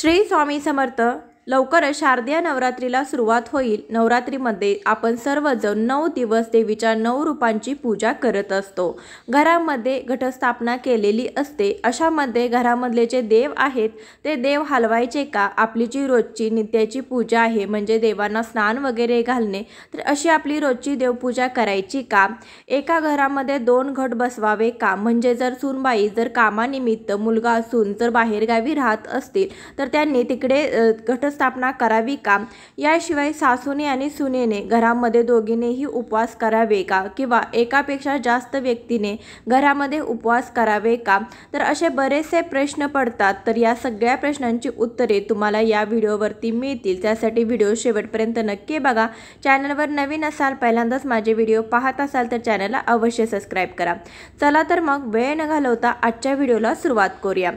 श्री स्वामी समर्थ लवकरच शारदीय नवरात्रीला सुरुवात होईल नवरात्रीमध्ये आपण सर्वजण नऊ दिवस देवीच्या नऊ रूपांची पूजा करत असतो घरामध्ये घटस्थापना केलेली असते अशामध्ये घरामधले जे देव आहेत ते देव हलवायचे का आपली जी रोजची नित्याची पूजा आहे म्हणजे देवांना स्नान वगैरे घालणे तर अशी आपली रोजची देवपूजा करायची का एका घरामध्ये दोन घट बसवावे का म्हणजे जर सूनबाई जर कामानिमित्त मुलगा असून जर बाहेरगावी राहत असतील तर त्यांनी तिकडे घट स्थापना करावी का याशिवाय सासूने आणि सुनेने घरामध्ये दोघींनीही उपवास करावे का किंवा एकापेक्षा जास्त व्यक्तीने घरामध्ये उपवास करावे का तर असे बरेचसे प्रश्न पडतात तर या सगळ्या प्रश्नांची उत्तरे तुम्हाला या व्हिडिओवरती मिळतील त्यासाठी व्हिडिओ शेवटपर्यंत नक्की बघा चॅनलवर नवीन असाल पहिल्यांदाच माझे व्हिडिओ पाहत असाल तर चॅनलला अवश्य सबस्क्राईब करा चला तर मग वेळ न घालवता आजच्या व्हिडिओला सुरुवात करूया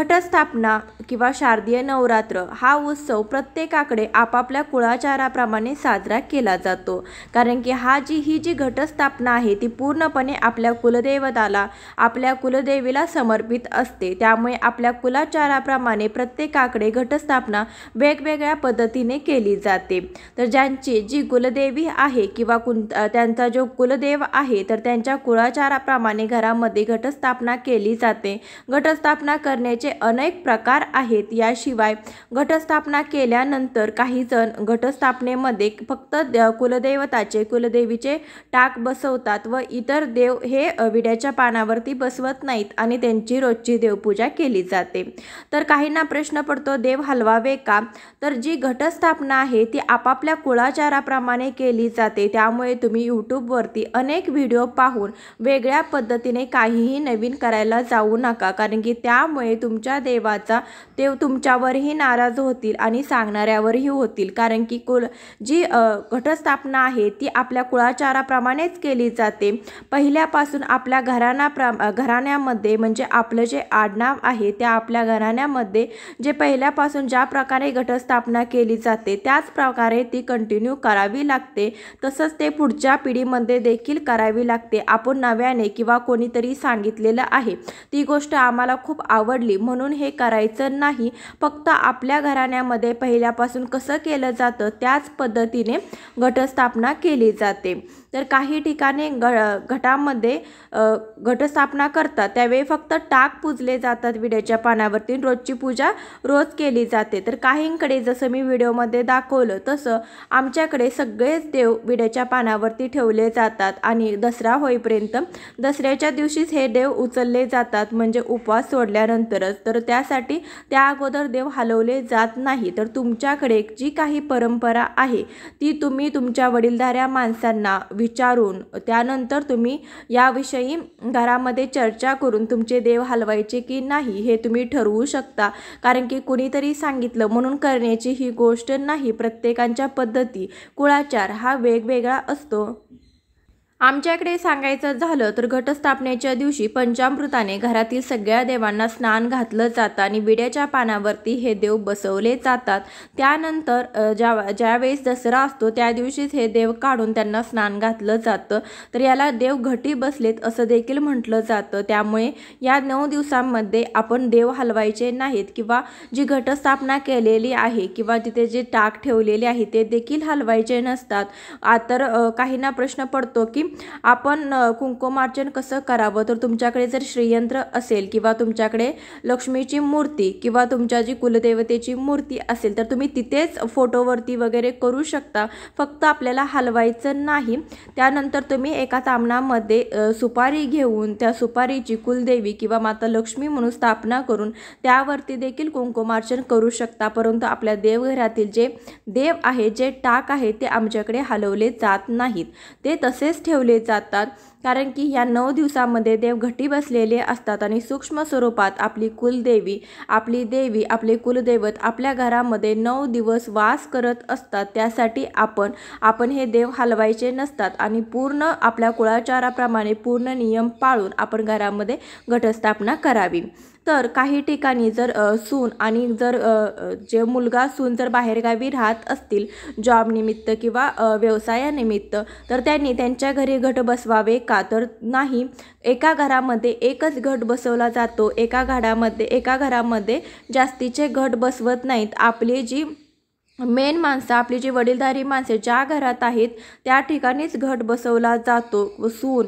घटस्थापना किंवा शारदीय नवरात्र हा उत्सव प्रत्येकाकडे आपापल्या कुळाचाराप्रमाणे साजरा केला जातो कारण की हा जी ही जी घटस्थापना आहे ती पूर्णपणे आपल्या कुलदेवताला आपल्या कुलदेवीला समर्पित असते त्यामुळे आपल्या कुलाचाराप्रमाणे प्रत्येकाकडे घटस्थापना वेगवेगळ्या पद्धतीने केली जाते तर ज्यांची जी कुलदेवी आहे किंवा कुं त्यांचा जो कुलदेव आहे तर त्यांच्या कुळाचाराप्रमाणे घरामध्ये घटस्थापना केली जाते घटस्थापना करण्याची चे म्हणजे अनेक प्रकार आहेत याशिवाय घटस्थापना केल्यानंतर काही जण घटस्थापनेमध्ये फक्त कुलदेवताचे कुलदेवीचे टाक बसवतात व इतर देव हे विड्याच्या पानावरती बसवत नाहीत आणि त्यांची रोजची देवपूजा केली जाते तर काहींना प्रश्न पडतो देव हलवावे का तर जी घटस्थापना आहे ती आपापल्या कुळाचाराप्रमाणे केली जाते त्यामुळे तुम्ही यूट्यूबवरती अनेक व्हिडिओ पाहून वेगळ्या पद्धतीने काहीही नवीन करायला जाऊ नका कारण की त्यामुळे तुम्ही तुमच्या देवाचा देव तुमच्यावरही नाराज होतील आणि सांगणाऱ्यावरही होतील कारण की कुल जी घटस्थापना आहे ती आपल्या कुळाचाराप्रमाणेच केली जाते पहिल्यापासून आपल्या घराण्याप्रमा घराण्यामध्ये म्हणजे आपलं जे आडनाव आहे त्या आपल्या घराण्यामध्ये जे पहिल्यापासून ज्या प्रकारे घटस्थापना केली जाते त्याच प्रकारे ती कंटिन्यू करावी लागते तसंच ते पुढच्या पिढीमध्ये देखील करावी लागते आपण नव्याने किंवा कोणीतरी सांगितलेलं आहे ती गोष्ट आम्हाला खूप आवडली म्हणून हे करायचं नाही फक्त आपल्या घराण्यामध्ये पहिल्यापासून कसं केलं जातं त्याच पद्धतीने घटस्थापना केली जाते तर काही ठिकाणी ग घटामध्ये घटस्थापना करतात त्यावेळी फक्त टाक पुजले जातात विड्याच्या पानावरती रोजची पूजा रोज केली जाते तर काहींकडे जसं मी व्हिडिओमध्ये दाखवलं तसं आमच्याकडे सगळेच देव विड्याच्या पानावरती ठेवले जातात आणि दसरा होईपर्यंत दसऱ्याच्या दिवशीच हे देव उचलले जातात म्हणजे उपवास सोडल्यानंतर गरज तर त्यासाठी त्या अगोदर देव हलवले जात नाही तर तुमच्याकडे जी काही परंपरा आहे ती तुम्ही तुमच्या वडीलधाऱ्या माणसांना विचारून त्यानंतर तुम्ही याविषयी घरामध्ये चर्चा करून तुमचे देव हलवायचे की नाही हे तुम्ही ठरवू शकता कारण की कुणीतरी सांगितलं म्हणून करण्याची ही गोष्ट नाही प्रत्येकांच्या पद्धती कुळाचार हा वेगवेगळा असतो आमच्याकडे सांगायचं झालं तर घटस्थापनेच्या दिवशी पंचामृताने घरातील सगळ्या देवांना स्नान घातलं जातं आणि विड्याच्या पानावरती हे देव बसवले जातात त्यानंतर ज्या ज्यावेळेस दसरा असतो त्या दिवशीच हे देव काढून त्यांना स्नान घातलं जातं तर याला देव घटी बसलेत असं देखील म्हटलं जातं त्यामुळे या नऊ दिवसांमध्ये आपण देव हलवायचे नाहीत किंवा जी घटस्थापना केलेली आहे किंवा तिथे जे टाक ठेवलेले आहे ते देखील हलवायचे नसतात तर काहींना प्रश्न पडतो की आपण कुंकुमार्चन कसं करावं तर तुमच्याकडे जर श्रीयंत्र असेल किंवा तुमच्याकडे लक्ष्मीची मूर्ती किंवा तुमच्या जी कुलदेवतेची मूर्ती असेल तर तुम्ही तिथेच फोटोवरती वगैरे करू शकता फक्त आपल्याला हलवायचं नाही त्यानंतर तुम्ही एका तामणामध्ये सुपारी घेऊन त्या सुपारीची कुलदेवी किंवा माता लक्ष्मी म्हणून स्थापना करून त्यावरती देखील कुंकुमार्चन करू शकता परंतु आपल्या देवघरातील जे देव आहे जे टाक आहे ते आमच्याकडे हलवले जात नाहीत ते तसेच ठेव ठेवले जातात कारण की ह्या नऊ दिवसामध्ये देव घटी बसलेले असतात आणि सूक्ष्म स्वरूपात आपली कुलदेवी आपली देवी आपले कुलदैवत आपल्या घरामध्ये नऊ दिवस वास करत असतात त्यासाठी आपण आपण हे देव हलवायचे नसतात आणि पूर्ण आपल्या कुळाचाराप्रमाणे पूर्ण नियम पाळून आपण घरामध्ये घटस्थापना करावी तर काही ठिकाणी जर सून आणि जर जे मुलगा सून जर बाहेरगावी राहत असतील जॉबनिमित्त किंवा व्यवसायानिमित्त तर त्यांनी त्यांच्या घरी घट बसवावे का तर नाही एका घरामध्ये एकच घट बसवला जातो एका घडामध्ये एका घरामध्ये जास्तीचे घट बसवत नाहीत आपली जी मेन माणसं आपली जी वडीलधारी माणसे ज्या घरात आहेत त्या ठिकाणीच घट बसवला जातो व सून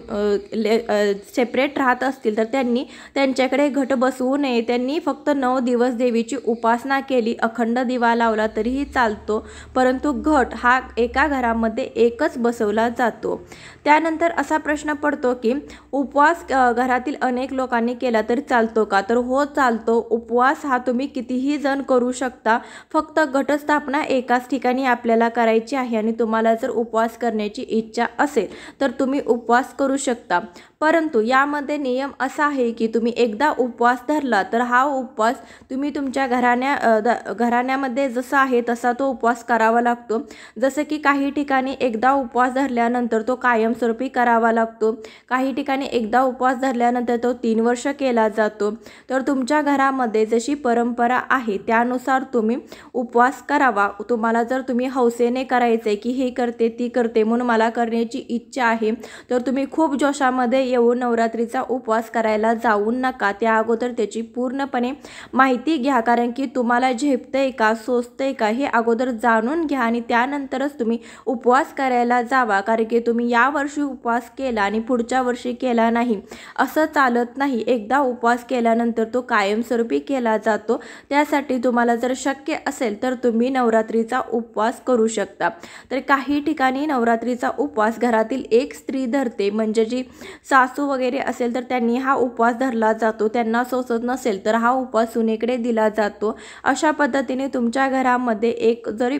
सेपरेट राहत असतील तर त्यांनी त्यांच्याकडे घट बसवू नये त्यांनी फक्त नऊ दिवस देवीची उपासना केली अखंड दिवा लावला तरीही चालतो परंतु घट हा एका घरामध्ये एकच बसवला जातो त्यानंतर असा प्रश्न पडतो की उपवास घरातील अनेक लोकांनी केला तरी चालतो का तर हो चालतो उपवास हा तुम्ही कितीही जण करू शकता फक्त घटस्थापना स्थापना एकाच ठिकाणी आपल्याला करायची आहे आणि तुम्हाला जर उपवास करण्याची इच्छा असेल तर तुम्ही उपवास करू शकता परंतु यामध्ये नियम असा आहे की तुम्ही एकदा उपवास धरला तर हा उपवास तुम्ही तुमच्या घराण्या घराण्यामध्ये जसा आहे तसा तो उपवास करावा लागतो जसं की काही ठिकाणी एकदा उपवास धरल्यानंतर तो कायमस्वरूपी करावा लागतो काही ठिकाणी एकदा उपवास धरल्यानंतर तो तीन वर्ष केला जातो तर तुमच्या घरामध्ये जशी परंपरा आहे त्यानुसार तुम्ही उपवास करावा तुम्हाला जर तुम्ही हौसेने करायचं आहे की हे करते ती करते म्हणून मला करण्याची इच्छा आहे तर तुम्ही खूप जोशामध्ये येऊन नवरात्रीचा उपवास करायला जाऊ नका त्या अगोदर त्याची पूर्णपणे माहिती घ्या कारण की तुम्हाला झेपतंय का सोसतंय का हे अगोदर जाणून घ्या आणि त्यानंतरच तुम्ही उपवास करायला जावा कारण की तुम्ही या वर्षी उपवास केला आणि पुढच्या वर्षी केला नाही असं चालत नाही एकदा उपवास केल्यानंतर तो कायमस्वरूपी केला जातो त्यासाठी तुम्हाला जर शक्य असेल तर तुम्ही नवरा नवरात्रीचा उपवास करू शकता तर काही ठिकाणी नवरात्रीचा उपवास घरातील एक स्त्री धरते म्हणजे जी सासू वगैरे असेल तर त्यांनी हा उपवास धरला जातो त्यांना सोसत नसेल तर हा उपवास सुनेकडे दिला जातो अशा पद्धतीने तुमच्या घरामध्ये एक जरी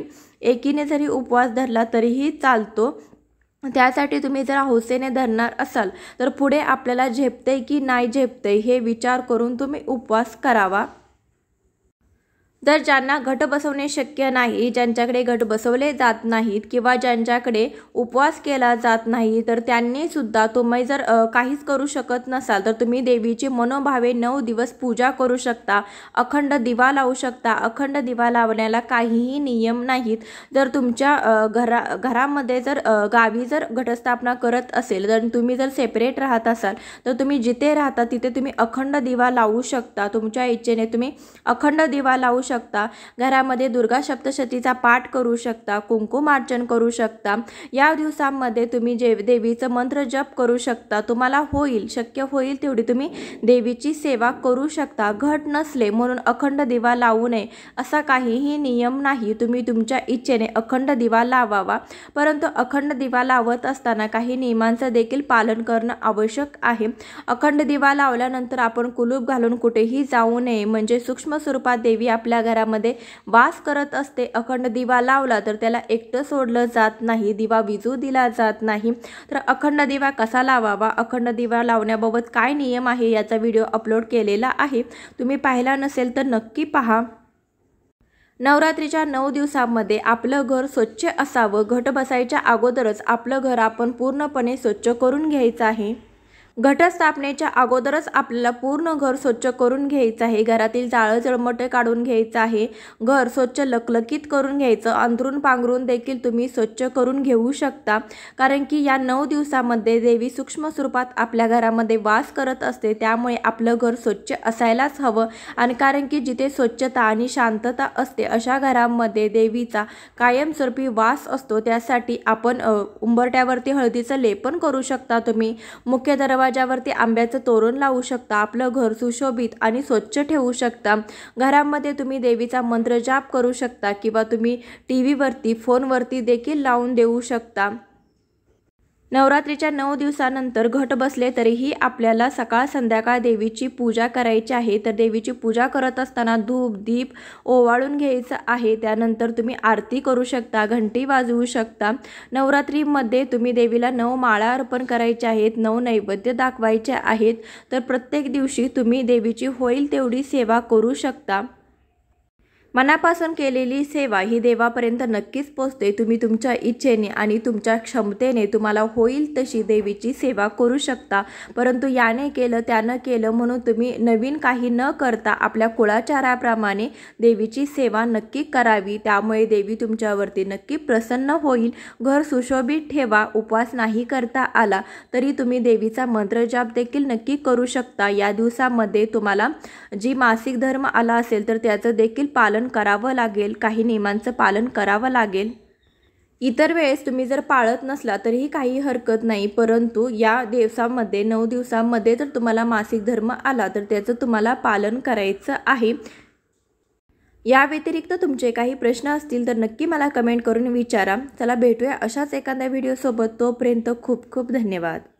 एकीने जरी उपवास धरला तरीही चालतो त्यासाठी तुम्ही जर हौसेने धरणार असाल तर पुढे आपल्याला झेपतंय की नाही झेपतंय हे विचार करून तुम्ही उपवास करावा जर ज्यांना घट बसवणे शक्य नाही ज्यांच्याकडे घट बसवले जात नाहीत किंवा ज्यांच्याकडे उपवास केला जात नाही तर त्यांनी सुद्धा तुम्ही जर काहीच करू शकत नसाल तर तुम्ही देवीची मनोभावे नऊ दिवस पूजा करू शकता अखंड दिवा लावू शकता अखंड दिवा लावण्याला काहीही नियम नाहीत जर तुमच्या घरा घरामध्ये जर गावी जर घटस्थापना करत असेल तर तुम्ही जर सेपरेट राहत असाल तर तुम्ही जिथे राहता तिथे तुम्ही अखंड दिवा लावू शकता तुमच्या इच्छेने तुम्ही अखंड दिवा लावू शकता शकता घरामध्ये दुर्गा सप्तशतीचा पाठ करू शकता कुंकुमार्चन करू शकता या दिवसांमध्ये तुम्ही जे देवीचं मंत्र जप करू शकता तुम्हाला होईल शक्य होईल तेवढी तुम्ही देवीची सेवा करू शकता घट नसले म्हणून अखंड दिवा लावू नये असा काहीही नियम नाही तुम्ही तुमच्या इच्छेने अखंड दिवा लावावा परंतु अखंड दिवा लावत असताना काही नियमांचं देखील पालन करणं आवश्यक आहे अखंड दिवा लावल्यानंतर आपण कुलूप घालून कुठेही जाऊ नये म्हणजे सूक्ष्म स्वरूपात देवी आपल्या घरामध्ये वास करत असते अखंड दिवा लावला तर त्याला एकटं सोडलं जात नाही दिवा विजू दिला जात नाही तर अखंड दिवा कसा लावावा अखंड दिवा लावण्याबाबत काय नियम आहे याचा व्हिडिओ अपलोड केलेला आहे तुम्ही पाहिला नसेल तर नक्की पहा नवरात्रीच्या नऊ दिवसामध्ये आपलं घर स्वच्छ असावं घट बसायच्या अगोदरच आपलं घर आपण पूर्णपणे स्वच्छ करून घ्यायचं आहे घटस्थापनेच्या अगोदरच आपल्याला पूर्ण घर स्वच्छ करून घ्यायचं आहे घरातील जाळं जळमटे काढून घ्यायचं आहे घर स्वच्छ लकलकीत करून घ्यायचं अंथरून पांघरून देखील तुम्ही स्वच्छ करून घेऊ शकता कारण की या नऊ दिवसामध्ये देवी सूक्ष्म स्वरूपात आपल्या घरामध्ये वास करत असते त्यामुळे आपलं घर स्वच्छ असायलाच हवं आणि कारण की जिथे स्वच्छता आणि शांतता असते अशा घरामध्ये देवीचा कायमस्वरूपी वास असतो त्यासाठी आपण उंबरट्यावरती हळदीचं लेपन करू शकता तुम्ही मुख्य दरवाजा दरवाजावरती आंब्याचं तोरण लावू शकता आपलं घर सुशोभित आणि स्वच्छ ठेवू शकता घरामध्ये तुम्ही देवीचा मंत्र जाप करू शकता किंवा तुम्ही टी व्हीवरती फोनवरती देखील लावून देऊ शकता नवरात्रीच्या नऊ दिवसानंतर घट बसले तरीही आपल्याला सकाळ संध्याकाळ देवीची पूजा करायची आहे तर देवीची पूजा करत असताना धूप दीप ओवाळून घ्यायचं आहे त्यानंतर तुम्ही आरती करू शकता घंटी वाजवू शकता नवरात्रीमध्ये तुम्ही देवीला नऊ माळा अर्पण करायच्या आहेत नऊ नैवेद्य दाखवायचे आहेत तर प्रत्येक दिवशी तुम्ही देवीची होईल तेवढी सेवा करू शकता मनापासून केलेली सेवा ही देवापर्यंत नक्कीच पोचते तुम्ही तुमच्या इच्छेने आणि तुमच्या क्षमतेने तुम्हाला होईल तशी देवीची सेवा करू शकता परंतु याने केलं त्यानं केलं म्हणून तुम्ही नवीन काही न करता आपल्या कुळाचाराप्रमाणे देवीची सेवा नक्की करावी त्यामुळे देवी तुमच्यावरती नक्की प्रसन्न होईल घर सुशोभित ठेवा उपवास नाही करता आला तरी तुम्ही देवीचा मंत्रजाप देखील नक्की करू शकता या दिवसामध्ये तुम्हाला जी मासिक धर्म आला असेल तर त्याचं देखील पालन पालन करावं लागेल काही नियमांचं पालन करावं लागेल इतर वेळेस तुम्ही जर पाळत नसला तरीही काही हरकत नाही परंतु या दिवसामध्ये नऊ दिवसांमध्ये जर तुम्हाला मासिक धर्म आला तर त्याचं तुम्हाला पालन करायचं आहे या व्यतिरिक्त तुमचे काही प्रश्न असतील तर नक्की मला कमेंट करून विचारा चला भेटूया अशाच एखाद्या व्हिडिओसोबत तोपर्यंत खूप खूप धन्यवाद